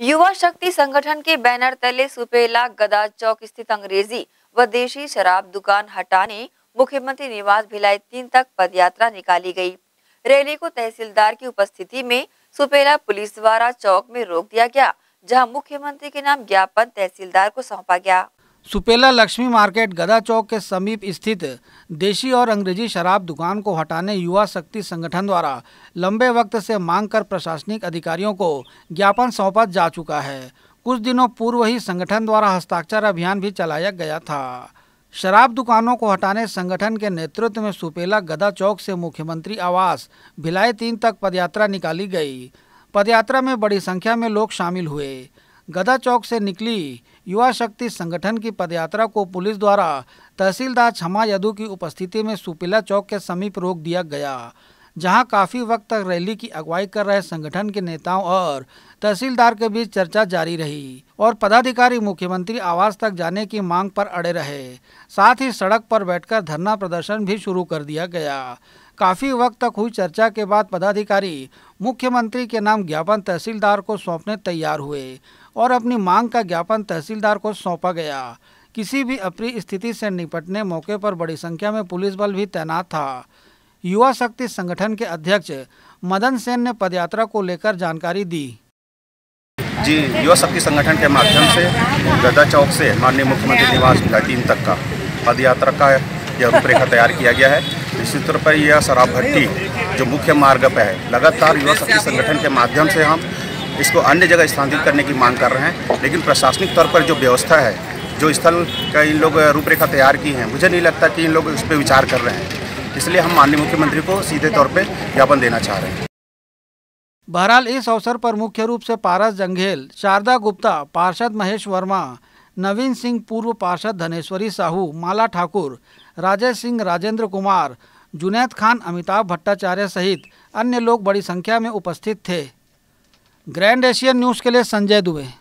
युवा शक्ति संगठन के बैनर तले सुपेला गदा चौक स्थित अंग्रेजी व देशी शराब दुकान हटाने मुख्यमंत्री निवास भिलाई तीन तक पदयात्रा निकाली गई रैली को तहसीलदार की उपस्थिति में सुपेला पुलिस द्वारा चौक में रोक दिया गया जहां मुख्यमंत्री के नाम ज्ञापन तहसीलदार को सौंपा गया सुपेला लक्ष्मी मार्केट गदा चौक के समीप स्थित देशी और अंग्रेजी शराब दुकान को हटाने युवा शक्ति संगठन द्वारा लंबे वक्त से मांग कर प्रशासनिक अधिकारियों को ज्ञापन सौंपा जा चुका है कुछ दिनों पूर्व ही संगठन द्वारा हस्ताक्षर अभियान भी चलाया गया था शराब दुकानों को हटाने संगठन के नेतृत्व में सुपेला गदा चौक से मुख्यमंत्री आवास भिलाई तीन तक पदयात्रा निकाली गई पदयात्रा में बड़ी संख्या में लोग शामिल हुए गदा चौक से निकली युवा शक्ति संगठन की पदयात्रा को पुलिस द्वारा तहसीलदार क्षमा यदू की उपस्थिति में सुपिला चौक के समीप रोक दिया गया जहां काफ़ी वक्त तक रैली की अगुवाई कर रहे संगठन के नेताओं और तहसीलदार के बीच चर्चा जारी रही और पदाधिकारी मुख्यमंत्री आवास तक जाने की मांग पर अड़े रहे साथ ही सड़क पर बैठकर धरना प्रदर्शन भी शुरू कर दिया गया काफी वक्त तक हुई चर्चा के बाद पदाधिकारी मुख्यमंत्री के नाम ज्ञापन तहसीलदार को सौंपने तैयार हुए और अपनी मांग का ज्ञापन तहसीलदार को सौंपा गया किसी भी अप्रिय स्थिति से निपटने मौके पर बड़ी संख्या में पुलिस बल भी तैनात था युवा शक्ति संगठन के अध्यक्ष मदन सेन ने पदयात्रा को लेकर जानकारी दी जी युवा शक्ति संगठन के माध्यम से गदा चौक से माननीय मुख्यमंत्री निवास टीम तक का पदयात्रा का यह रूपरेखा तैयार किया गया है निश्चित तौर पर यह शराब भट्टी जो मुख्य मार्ग पर है लगातार युवा शक्ति संगठन के माध्यम से हम इसको अन्य जगह स्थानांतरित करने की मांग कर रहे हैं लेकिन प्रशासनिक तौर पर जो व्यवस्था है जो स्थल का इन लोग रूपरेखा तैयार की है मुझे नहीं लगता कि इन लोग इस पर विचार कर रहे हैं इसलिए हम माननीय मुख्यमंत्री को सीधे तौर पर ज्ञापन देना चाह रहे हैं बहरहाल इस अवसर पर मुख्य रूप से पारस जंघेल शारदा गुप्ता पार्षद महेश वर्मा नवीन सिंह पूर्व पार्षद धनेश्वरी साहू माला ठाकुर राजेश सिंह राजेंद्र कुमार जुनैद खान अमिताभ भट्टाचार्य सहित अन्य लोग बड़ी संख्या में उपस्थित थे ग्रैंड एशियन न्यूज़ के लिए संजय दुबे